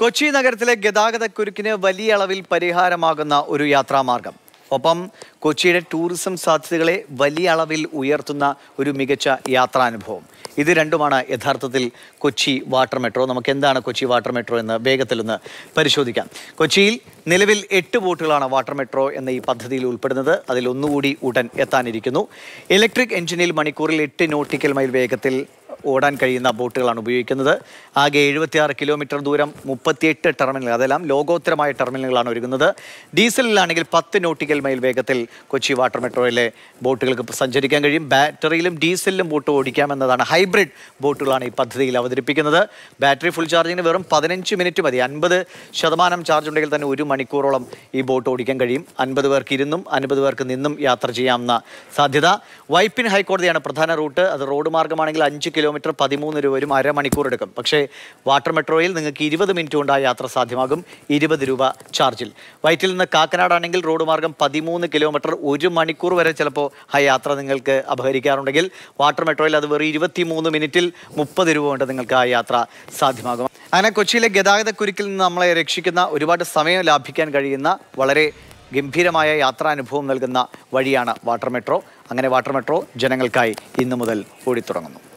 കൊച്ചി നഗരത്തിലെ ഗതാഗതക്കുരുക്കിന് വലിയ അളവിൽ പരിഹാരമാകുന്ന ഒരു യാത്രാമാർഗം ഒപ്പം കൊച്ചിയുടെ ടൂറിസം സാധ്യതകളെ വലിയ അളവിൽ ഉയർത്തുന്ന ഒരു മികച്ച യാത്രാനുഭവം ഇത് രണ്ടുമാണ് യഥാർത്ഥത്തിൽ കൊച്ചി വാട്ടർ മെട്രോ നമുക്ക് എന്താണ് കൊച്ചി വാട്ടർ മെട്രോ എന്ന് വേഗത്തിലൊന്ന് പരിശോധിക്കാം കൊച്ചിയിൽ നിലവിൽ എട്ട് ബോട്ടുകളാണ് വാട്ടർ മെട്രോ എന്ന ഈ പദ്ധതിയിൽ ഉൾപ്പെടുന്നത് അതിൽ ഒന്നുകൂടി ഉടൻ എത്താനിരിക്കുന്നു ഇലക്ട്രിക് എഞ്ചിനിൽ മണിക്കൂറിൽ എട്ട് നോട്ടിക്കൽ മൈൽ വേഗത്തിൽ ഓടാൻ കഴിയുന്ന ബോട്ടുകളാണ് ഉപയോഗിക്കുന്നത് ആകെ എഴുപത്തിയാറ് കിലോമീറ്റർ ദൂരം മുപ്പത്തിയെട്ട് ടെർമിനലുകൾ അതെല്ലാം ലോകോത്തരമായ ടെർമിനലുകളാണ് ഒരുങ്ങുന്നത് ഡീസലിലാണെങ്കിൽ പത്ത് നോട്ടിക്കൽ മൈൽ വേഗത്തിൽ കൊച്ചി വാട്ടർ മെട്രോയിലെ ബോട്ടുകൾക്ക് സഞ്ചരിക്കാൻ കഴിയും ബാറ്ററിയിലും ഡീസലിലും ബോട്ട് ഓടിക്കാമെന്നതാണ് ഹൈബ്രിഡ് ബോട്ടുകളാണ് ഈ പദ്ധതിയിൽ അവതരിപ്പിക്കുന്നത് ബാറ്ററി ഫുൾ ചാർജിങ്ങിന് വെറും പതിനഞ്ച് മിനിറ്റ് മതി അൻപത് ശതമാനം ചാർജ് ഉണ്ടെങ്കിൽ തന്നെ ഒരു മണിക്കൂറോളം ഈ ബോട്ട് ഓടിക്കാൻ കഴിയും അൻപത് പേർക്ക് ഇരുന്നും അൻപത് പേർക്ക് നിന്നും യാത്ര ചെയ്യാമെന്ന സാധ്യത വൈപ്പിൻ ഹൈക്കോടതിയാണ് പ്രധാന റൂട്ട് അത് റോഡ് മാർഗമാണെങ്കിൽ അഞ്ച് കിലോമീറ്റർ കിലോമീറ്റർ പതിമൂന്ന് രൂപ വരും അരമണിക്കൂർ എടുക്കും പക്ഷേ വാട്ടർ മെട്രോയിൽ നിങ്ങൾക്ക് ഇരുപത് മിനിറ്റ് കൊണ്ട് യാത്ര സാധ്യമാകും ഇരുപത് രൂപ ചാർജിൽ വയറ്റിൽ നിന്ന് കാക്കനാടാണെങ്കിൽ റോഡ് മാർഗം പതിമൂന്ന് കിലോമീറ്റർ ഒരു മണിക്കൂർ വരെ ചിലപ്പോൾ ആ യാത്ര നിങ്ങൾക്ക് അപഹരിക്കാറുണ്ടെങ്കിൽ വാട്ടർ മെട്രോയിൽ അത് വെറും ഇരുപത്തിമൂന്ന് മിനിറ്റിൽ മുപ്പത് രൂപ കൊണ്ട് നിങ്ങൾക്ക് ആ യാത്ര സാധ്യമാകും അങ്ങനെ കൊച്ചിയിലെ കുരുക്കിൽ നിന്ന് നമ്മളെ രക്ഷിക്കുന്ന ഒരുപാട് സമയം ലാഭിക്കാൻ കഴിയുന്ന വളരെ ഗംഭീരമായ യാത്രാനുഭവം നൽകുന്ന വഴിയാണ് വാട്ടർ മെട്രോ അങ്ങനെ വാട്ടർ മെട്രോ ജനങ്ങൾക്കായി ഇന്നു മുതൽ ഓടിത്തുടങ്ങുന്നു